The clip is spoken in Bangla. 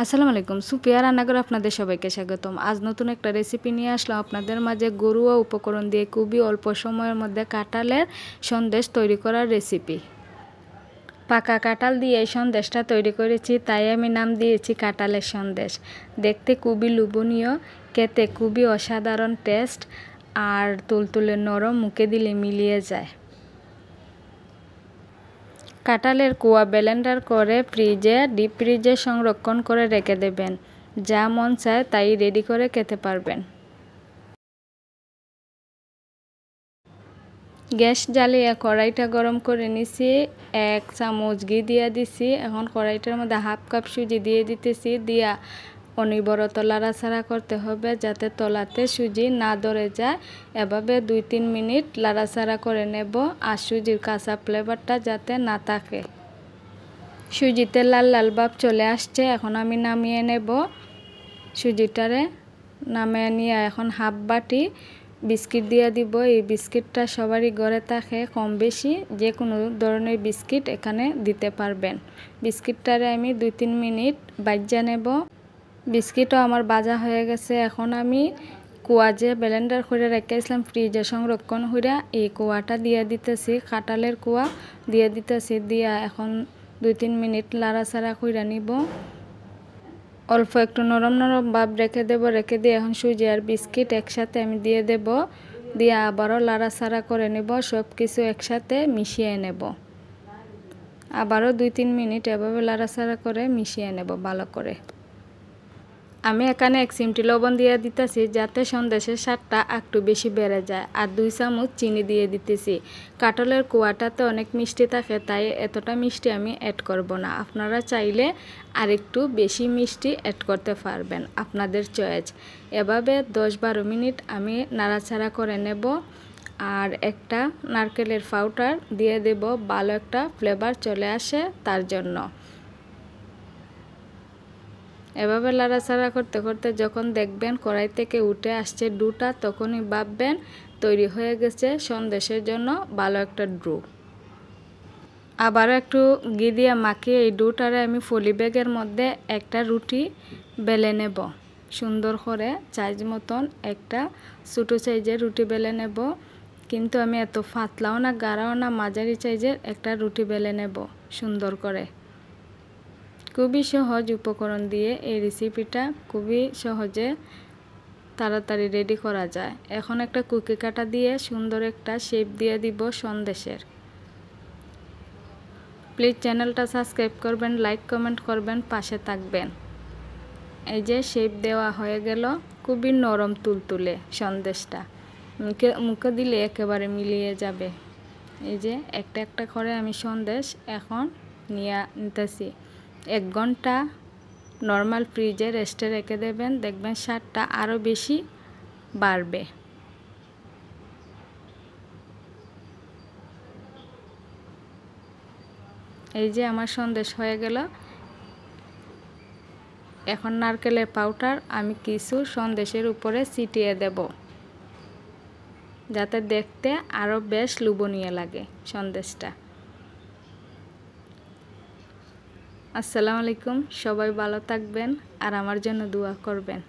আসসালামু আলাইকুম সুপিয়া রান্নাঘর আপনাদের সবাইকে স্বাগতম আজ নতুন একটা রেসিপি নিয়ে আসলাম আপনাদের মাঝে গরুয়া উপকরণ দিয়ে খুবই অল্প সময়ের মধ্যে কাঁঠালের সন্দেশ তৈরি করার রেসিপি পাকা কাঁঠাল দিয়ে এই সন্দেশটা তৈরি করেছি তাই আমি নাম দিয়েছি কাঁটালের সন্দেশ দেখতে খুবই লোভনীয় খেতে খুবই অসাধারণ টেস্ট আর তুলতুলে নরম মুখে দিলে মিলিয়ে যায় কাঁঠালের কুয়া ব্লেন্ডার করে ফ্রিজে ডিপ ফ্রিজে সংরক্ষণ করে রেখে দেবেন যা মন চায় তাই রেডি করে খেতে পারবেন গ্যাস জ্বালিয়ে কড়াইটা গরম করে নিছি এক চামচ ঘি দিয়ে দিছি এখন কড়াইটার মধ্যে হাফ কাপ সুজি দিয়ে দিতেছি দিয়া অনিবরত লাড়াছাড়া করতে হবে যাতে তলাতে সুজি না ধরে যায় এভাবে দুই তিন মিনিট লাড়াছাড়া করে নেব আর সুজির কাঁচা ফ্লেভারটা যাতে না থাকে সুজিতে লাল লাল ভাব চলে আসছে এখন আমি নামিয়ে নেব সুজিটারে নামিয়ে নিয়ে এখন হাফ বাটি বিস্কিট দিয়ে দিব এই বিস্কিটটা সবারই গড়ে থাকে কম বেশি যে কোনো ধরনের বিস্কিট এখানে দিতে পারবেন বিস্কিটটারে আমি দুই তিন মিনিট বাজ্যা নেব বিস্কিটও আমার বাজা হয়ে গেছে এখন আমি কুয়া যে ব্লেন্ডার করে রেখেছিলাম ফ্রিজে সংরক্ষণ করে এই কুয়াটা দিয়ে দিতেছি কাঁটালের কুয়া দিয়ে দিতেছি দিয়া এখন দুই তিন মিনিট লাড়াচাড়া করে নিব অল্প একটু নরম নরম ভাব রেখে দেব রেখে দিয়ে এখন সুজি আর বিস্কিট একসাথে আমি দিয়ে দেব দিয়ে আবারও লাড়াচাড়া করে নেব সব কিছু একসাথে মিশিয়ে নেব আবারও দুই তিন মিনিট এভাবে লাড়াচাড়া করে মিশিয়ে নেব ভালো করে আমি এখানে এক চিমটি লবণ দিয়ে দিতেছি যাতে সন্দেশের স্বাদটা একটু বেশি বেড়ে যায় আর দুই চামচ চিনি দিয়ে দিতেছি কাটলের কুয়াটাতে অনেক মিষ্টি থাকে তাই এতটা মিষ্টি আমি অ্যাড করব না আপনারা চাইলে আরেকটু বেশি মিষ্টি অ্যাড করতে পারবেন আপনাদের চয়েস এভাবে দশ বারো মিনিট আমি নাড়াচাড়া করে নেব আর একটা নারকেলের পাউডার দিয়ে দেব ভালো একটা ফ্লেভার চলে আসে তার জন্য এভাবে লাড়াছাড়া করতে করতে যখন দেখবেন কড়াই থেকে উঠে আসছে ডুটা তখনই ভাববেন তৈরি হয়ে গেছে সন্দেশের জন্য ভালো একটা ড্রু আবারও একটু ঘি দিয়ে মাখিয়ে এই ডুটারে আমি ফলি ব্যাগের মধ্যে একটা রুটি বেলে নেব সুন্দর করে চাইজ মতন একটা ছোটো সাইজের রুটি বেলে নেব কিন্তু আমি এত ফাতলাও না গাড়াও না মাঝারি সাইজের একটা রুটি বেলে নেব সুন্দর করে খুবই সহজ উপকরণ দিয়ে এই রেসিপিটা খুবই সহজে তাড়াতাড়ি রেডি করা যায় এখন একটা কুকি কাটা দিয়ে সুন্দর একটা শেপ দিয়ে দিব সন্দেশের প্লিজ চ্যানেলটা সাবস্ক্রাইব করবেন লাইক কমেন্ট করবেন পাশে থাকবেন এই যে শেপ দেওয়া হয়ে গেল খুবই নরম তুলতুলে সন্দেশটা মুখে মুখে দিলে একেবারে মিলিয়ে যাবে এই যে একটা একটা করে আমি সন্দেশ এখন নিয়ে নিতেছি এক ঘন্টা নর্মাল ফ্রিজে রেস্টে রেখে দেবেন দেখবেন সারটা আরও বেশি বাড়বে এই যে আমার সন্দেশ হয়ে গেল এখন নারকেলের পাউডার আমি কিছু সন্দেশের উপরে ছিটিয়ে দেব যাতে দেখতে আরও বেশ লোভনীয় লাগে সন্দেশটা আসসালামু আলাইকুম সবাই ভালো থাকবেন আর আমার জন্য দোয়া করবেন